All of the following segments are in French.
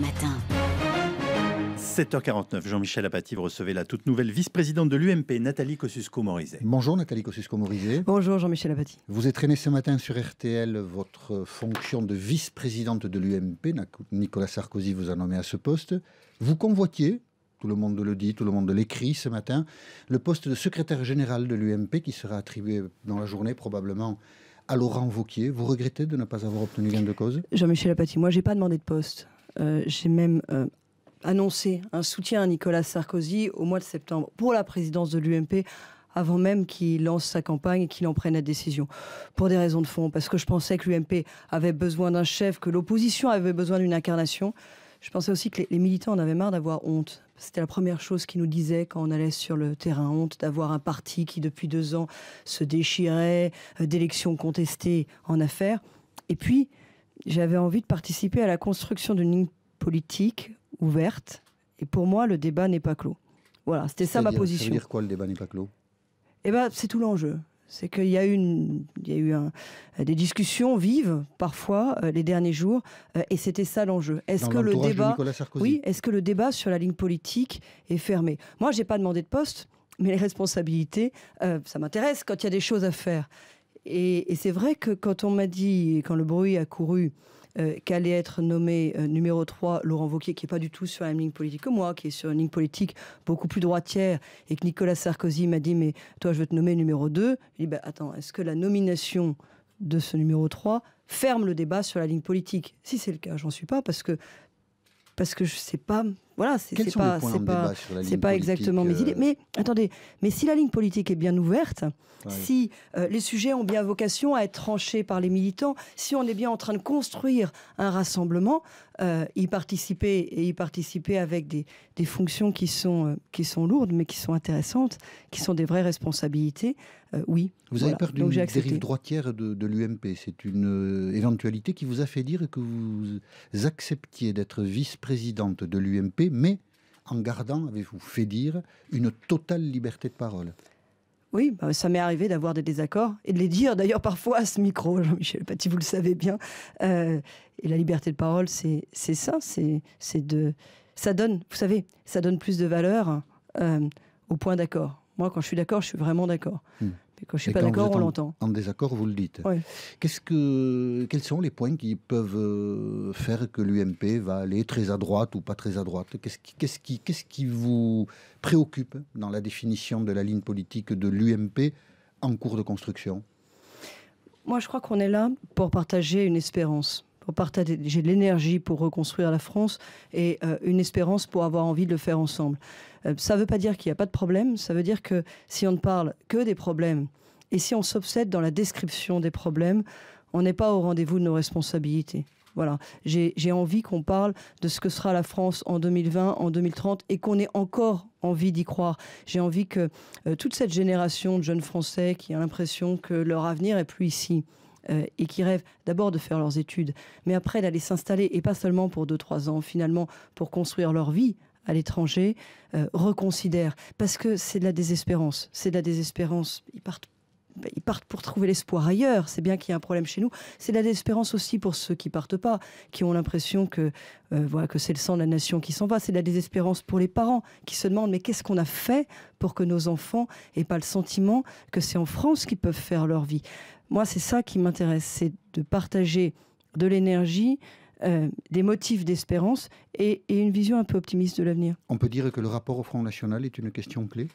Matin. 7h49, Jean-Michel Apathy, vous recevez la toute nouvelle vice-présidente de l'UMP, Nathalie Kosciusko-Morizet. Bonjour Nathalie Kosciusko-Morizet. Bonjour Jean-Michel Apathy. Vous traîné ce matin sur RTL votre fonction de vice-présidente de l'UMP. Nicolas Sarkozy vous a nommé à ce poste. Vous convoitiez, tout le monde le dit, tout le monde l'écrit ce matin, le poste de secrétaire général de l'UMP qui sera attribué dans la journée probablement à Laurent Vauquier. Vous regrettez de ne pas avoir obtenu gain de cause Jean-Michel Apathy, moi j'ai pas demandé de poste. Euh, j'ai même euh, annoncé un soutien à Nicolas Sarkozy au mois de septembre pour la présidence de l'UMP avant même qu'il lance sa campagne et qu'il en prenne la décision. Pour des raisons de fond, parce que je pensais que l'UMP avait besoin d'un chef, que l'opposition avait besoin d'une incarnation. Je pensais aussi que les militants en avaient marre d'avoir honte. C'était la première chose qu'ils nous disaient quand on allait sur le terrain, honte d'avoir un parti qui, depuis deux ans, se déchirait, euh, d'élections contestées en affaires. Et puis, j'avais envie de participer à la construction d'une ligne politique ouverte. Et pour moi, le débat n'est pas clos. Voilà, c'était ça ma position. Ça veut dire quoi le débat n'est pas clos Eh ben, c'est tout l'enjeu. C'est qu'il y a, une, eu des discussions vives parfois euh, les derniers jours, euh, et c'était ça l'enjeu. Est-ce que le débat, oui, est-ce que le débat sur la ligne politique est fermé Moi, j'ai pas demandé de poste, mais les responsabilités, euh, ça m'intéresse quand il y a des choses à faire. Et, c'est vrai que quand on m'a dit, quand le bruit a couru, euh, qu'allait être nommé euh, numéro 3 Laurent Vauquier, qui n'est pas du tout sur la même ligne politique que moi, qui est sur une ligne politique beaucoup plus droitière, et que Nicolas Sarkozy m'a dit, mais toi, je veux te nommer numéro 2. il dit, attends, est-ce que la nomination de ce numéro 3 ferme le débat sur la ligne politique Si c'est le cas, j'en suis pas, parce parce que je ne sais pas voilà, c'est pas, pas, exactement mes idées. Euh, mais attendez, mais si la ligne politique est bien ouverte, si euh, les sujets ont bien vocation à être tranchés par les militants, si on est bien en train de construire un rassemblement, euh, y participer et y participer avec des, fonctions qui sont, lourdes, mais qui sont intéressantes, qui sont des vraies responsabilités, oui. Vous avez perdu d'une dérive droitière de l'UMP. C'est une éventualité qui vous a fait dire que vous acceptiez d'être vice-présidente de l'UMP mais en gardant, avez-vous fait dire, une totale liberté de parole. Oui, bah, ça m'est arrivé d'avoir des désaccords et de les dire d'ailleurs parfois à ce micro, Jean-Michel Paty, vous le savez bien. Euh, et la liberté de parole, c'est ça, c'est de... Ça donne, vous savez, ça donne plus de valeur euh, au point d'accord. Moi, quand je suis d'accord, je suis vraiment d'accord. Hmm quand je d'accord, En désaccord, vous le dites. Qu'est-ce que, quels sont les points qui peuvent euh, faire que l'UMP va aller très à droite ou pas très à droite Qu'est-ce qui, qu'est-ce qui, qu'est-ce qui vous préoccupe dans la définition de la ligne politique de l'UMP en cours de construction Moi, je crois qu'on est là pour partager une espérance. J'ai de l'énergie pour reconstruire la France et euh, une espérance pour avoir envie de le faire ensemble. Euh, ça ne veut pas dire qu'il n'y a pas de problème, ça veut dire que si on ne parle que des problèmes et si on s'obsède dans la description des problèmes, on n'est pas au rendez-vous de nos responsabilités. Voilà, j'ai envie qu'on parle de ce que sera la France en 2020, en 2030, et qu'on ait encore envie d'y croire. J'ai envie que euh, toute cette génération de jeunes Français qui ont l'impression que leur avenir est plus ici, euh, et qui rêvent d'abord de faire leurs études, mais après d'aller s'installer, et pas seulement pour 2-3 ans, finalement, pour construire leur vie à l'étranger, euh, reconsidèrent. Parce que c'est de la désespérance. C'est de la désespérance. Ben, ils partent pour trouver l'espoir ailleurs. C'est bien qu'il y ait un problème chez nous. C'est de la désespérance aussi pour ceux qui partent pas, qui ont l'impression que euh, voilà que c'est le sang de la nation qui s'en va. C'est de la désespérance pour les parents qui se demandent mais qu'est-ce qu'on a fait pour que nos enfants aient pas le sentiment que c'est en France qu'ils peuvent faire leur vie. Moi, c'est ça qui m'intéresse, c'est de partager de l'énergie, euh, des motifs d'espérance et, une vision un peu optimiste de l'avenir. On peut dire que le rapport au Front National est une question clé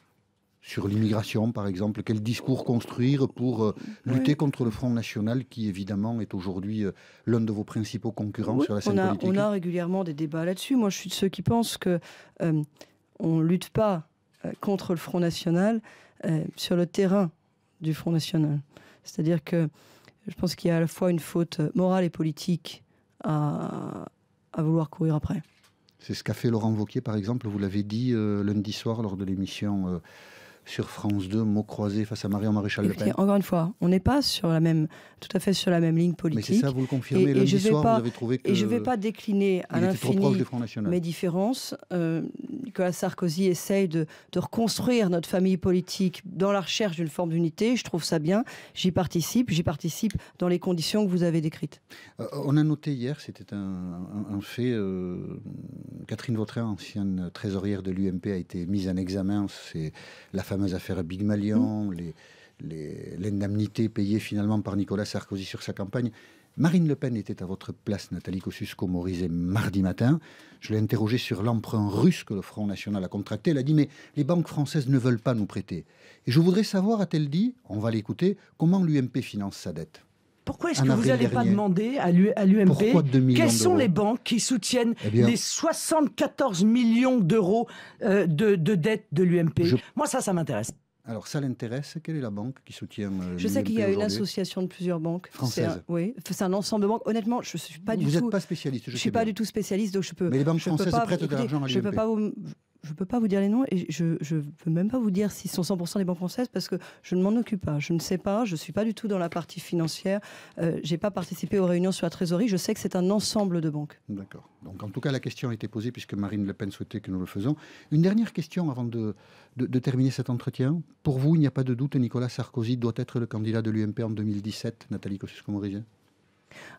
sur l'immigration, par exemple, quel discours construire pour euh, lutter contre le Front National, qui évidemment est aujourd'hui euh, l'un de vos principaux concurrents sur la scène on a, politique. On a régulièrement des débats là-dessus. Moi, je suis de ceux qui pensent que ne on lutte pas contre le Front National sur le terrain du Front National. C'est-à-dire que je pense qu'il y a à la fois une faute morale et politique à, vouloir courir après. C'est ce qu'a fait Laurent Vauquier, par exemple, vous l'avez dit euh, lundi soir lors de l'émission. Euh, sur France 2, mots croisés face à Marion Maréchal Le Pen. Encore une fois, on n'est pas sur la même, tout à fait sur la même ligne politique. Mais c'est ça, vous le confirmez, et, je pas, vous avez trouvé que Et je ne vais pas décliner à l'infini mes différences. Euh, Nicolas Sarkozy essaye de, reconstruire notre famille politique dans la recherche d'une forme d'unité. Je trouve ça bien. J'y participe. J'y participe dans les conditions que vous avez décrites. Euh, on a noté hier, c'était un, fait, euh, Catherine Vautrin, ancienne trésorière de l'UMP, a été mise en examen. C'est la femme Mm. les affaires Big Malian, l'indemnité payée finalement par Nicolas Sarkozy sur sa campagne. Marine Le Pen était à votre place, Nathalie Kosciusko-Morizet, mardi matin. Je l'ai interrogée sur l'emprunt russe que le Front National a contracté. Elle a dit Mais les banques françaises ne veulent pas nous prêter. Et je voudrais savoir, a-t-elle dit, on va l'écouter, comment l'UMP finance sa dette pourquoi est-ce que vous n'allez pas demander à l'UMP quelles sont les banques qui soutiennent eh les 74 millions d'euros euh, de, dettes de l'UMP Moi, ça, ça m'intéresse. Alors, ça l'intéresse. Quelle est la banque qui soutient euh, Je sais qu'il y a une association de plusieurs banques. Françaises. oui, c'est un ensemble de banques. Honnêtement, je ne suis pas du tout. Vous n'êtes pas spécialiste. Je ne suis pas du tout spécialiste, donc je peux. Mais les banques françaises prêtent de l'argent à l'UMP. Je peux pas vous je ne peux pas vous dire les noms et je ne peux même pas vous dire si sont 100% des banques françaises parce que je ne m'en occupe pas. Je ne sais pas, je ne suis pas du tout dans la partie financière. Euh, je n'ai pas participé aux réunions sur la trésorerie. Je sais que c'est un ensemble de banques. D'accord. Donc en tout cas, la question a été posée puisque Marine Le Pen souhaitait que nous le faisions. Une dernière question avant de, terminer cet entretien. Pour vous, il n'y a pas de doute, Nicolas Sarkozy doit être le candidat de l'UMP en 2017, Nathalie Kosciusko-Morizet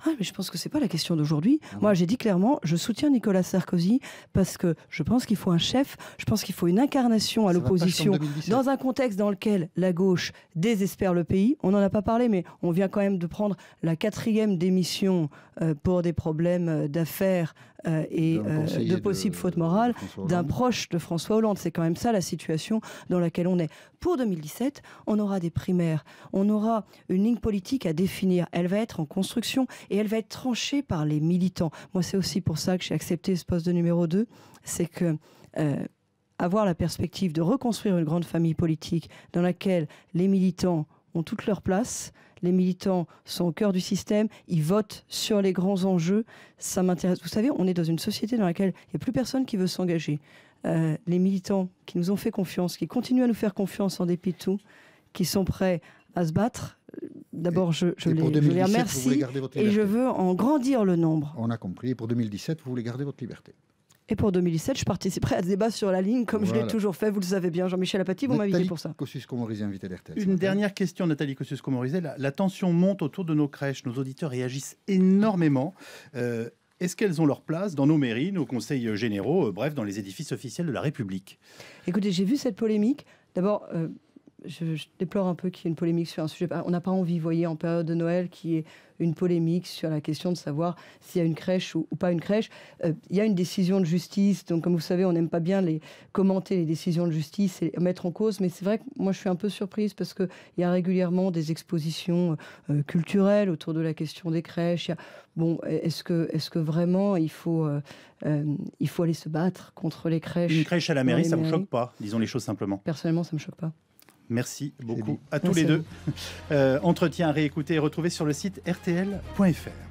ah, mais je pense que ce n'est pas la question d'aujourd'hui. Moi, j'ai dit clairement, je soutiens Nicolas Sarkozy parce que je pense qu'il faut un chef, je pense qu'il faut une incarnation à l'opposition dans un contexte dans lequel la gauche désespère le pays. On n'en a pas parlé, mais on vient quand même de prendre la quatrième démission euh, pour des problèmes euh, d'affaires euh, et de possibles fautes morales d'un proche de François Hollande. C'est quand même ça la situation dans laquelle on est. Pour 2017, on aura des primaires, on aura une ligne politique à définir. Elle va être en construction et elle va être tranchée par les militants. Moi, c'est aussi pour ça que j'ai accepté ce poste de numéro 2, c'est que euh, avoir la perspective de reconstruire une grande famille politique dans laquelle les militants ont toute leur place. Les militants sont au cœur du système, ils votent sur les grands enjeux. Ça m'intéresse. Vous savez, on est dans une société dans laquelle il n'y a plus personne qui veut s'engager. Euh, les militants qui nous ont fait confiance, qui continuent à nous faire confiance en dépit de tout, qui sont prêts à se battre. Euh, d'abord, je, je, je les remercie et je veux en grandir le nombre. On a compris. Et pour 2017, vous voulez garder votre liberté. Et pour 2017, je participerai à des débats sur la ligne, comme je l'ai toujours fait. Vous le savez bien, Jean-Michel Apathy, vous m'invitez pour ça. Une dernière question, Nathalie Kosciusko-Morizet. La, tension monte autour de nos crèches. Nos auditeurs réagissent énormément. Euh, est-ce qu'elles ont leur place dans nos mairies, nos conseils généraux, euh, bref, dans les édifices officiels de la République Écoutez, j'ai vu cette polémique. D'abord, euh, je, déplore un peu qu'il y ait une polémique sur un sujet. Bah, on n'a pas envie, vous voyez, en période de Noël, qu'il y ait une polémique sur la question de savoir s'il y a une crèche ou, pas une crèche. Euh, il y a une décision de justice. Donc, comme vous savez, on n'aime pas bien les, commenter les décisions de justice et les mettre en cause. Mais c'est vrai que moi, je suis un peu surprise parce qu'il y a régulièrement des expositions euh, culturelles autour de la question des crèches. Il y a, bon, est-ce que, est que vraiment il faut, euh, il faut aller se battre contre les crèches Une crèche à la mairie, ça ne vous choque pas, disons les choses simplement. Personnellement, ça ne me choque pas. Merci beaucoup à tous les deux. Euh, entretien réécouter et retrouver sur le site rtl.fr.